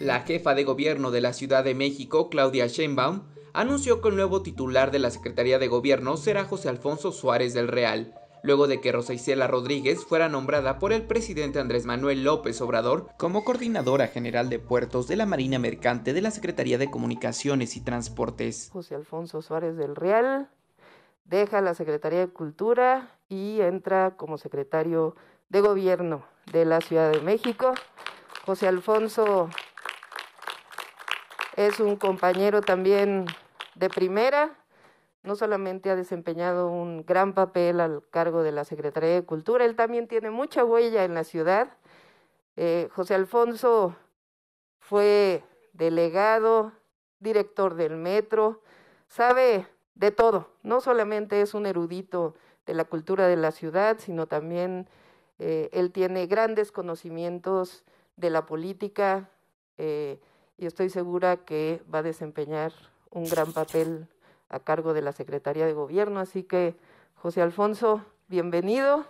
La jefa de gobierno de la Ciudad de México, Claudia Sheinbaum, anunció que el nuevo titular de la Secretaría de Gobierno será José Alfonso Suárez del Real, luego de que Rosa Isela Rodríguez fuera nombrada por el presidente Andrés Manuel López Obrador como coordinadora general de puertos de la Marina Mercante de la Secretaría de Comunicaciones y Transportes. José Alfonso Suárez del Real deja la Secretaría de Cultura y entra como secretario de Gobierno de la Ciudad de México. José Alfonso es un compañero también de primera. No solamente ha desempeñado un gran papel al cargo de la Secretaría de Cultura, él también tiene mucha huella en la ciudad. Eh, José Alfonso fue delegado, director del metro, sabe de todo. No solamente es un erudito de la cultura de la ciudad, sino también eh, él tiene grandes conocimientos de la política. Eh, y estoy segura que va a desempeñar un gran papel a cargo de la Secretaría de Gobierno. Así que, José Alfonso, bienvenido.